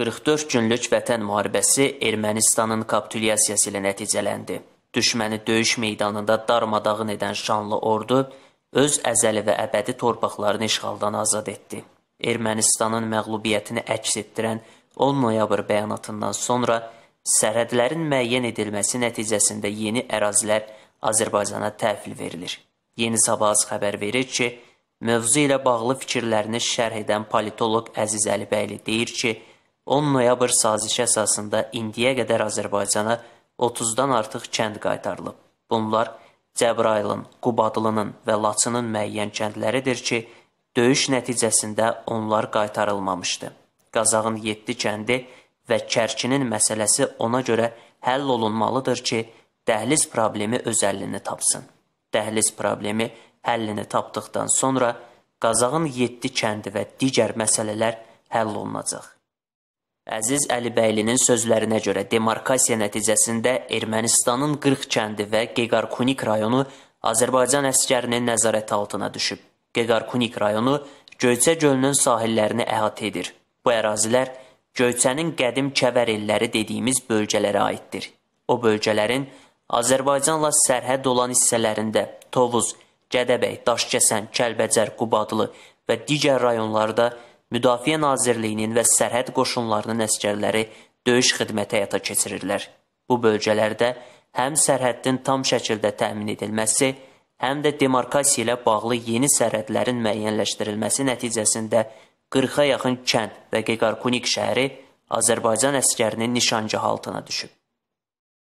44 günlük vətən müharibəsi Ermənistanın kapitulyasiyası ilə nəticələndi. Düşməni döyüş meydanında darmadağın edən şanlı ordu öz əzəli və əbədi torpaqlarını işğaldan azad etdi. Ermənistanın məğlubiyyətini əks etdirən 10 noyabr bəyanatından sonra sərhədlərin müəyyən edilməsi nəticəsində yeni ərazilər Azərbaycana təhvil verilir. Yeni Sabahız xəbər verir ki, mövzu ilə bağlı fikirlərini şərh edən politoloq Əziz Əlibəyli deyir ki, 10 noyabr sazişi əsasında indiyə qədər Azərbaycana 30-dan artıq kənd qaytarılıb. Bunlar Cəbrailin, Qubadlının və Laçının müəyyən kəndləridir ki, döyüş nəticəsində onlar qaytarılmamışdı. Qazağın 7 kəndi və Kərkinin məsələsi ona görə həll olunmalıdır ki, dəhliz problemi öz həllini tapsın. Dəhliz problemi həllini tapdıqdan sonra Qazağın 7 kəndi və digər məsələlər həll olunacaq. Əziz Əlibəylinin sözlərinə görə demarkasiya nəticəsində Ermənistanın 40 kəndi və Qeqarkunik rayonu Azərbaycan əskərinin nəzarəti altına düşüb. Qeqarkunik rayonu Göyçə gölünün sahillərini əhatə edir. Bu ərazilər Göyçənin qədim Kəvər illəri dediyimiz bölgələrə aiddir. O bölgələrin Azərbaycanla sərhəd olan hissələrində Tovuz, Gədəbəy, Daşkəsən, Kəlbəcər, Qubadlı və digər rayonlarda da Müdafiə Nazirliyinin və sərhəd qoşunlarının əskərləri döyüş xidməti həyata keçirirlər. Bu bölgələrdə həm sərhəddin tam şəkildə təmin edilməsi, həm də demarkasiya ilə bağlı yeni sərhədlərin müəyyənləşdirilməsi nəticəsində 40-a yaxın kənd və Qeqarkunik şəhəri Azərbaycan əskərinin nişancı altına düşüb.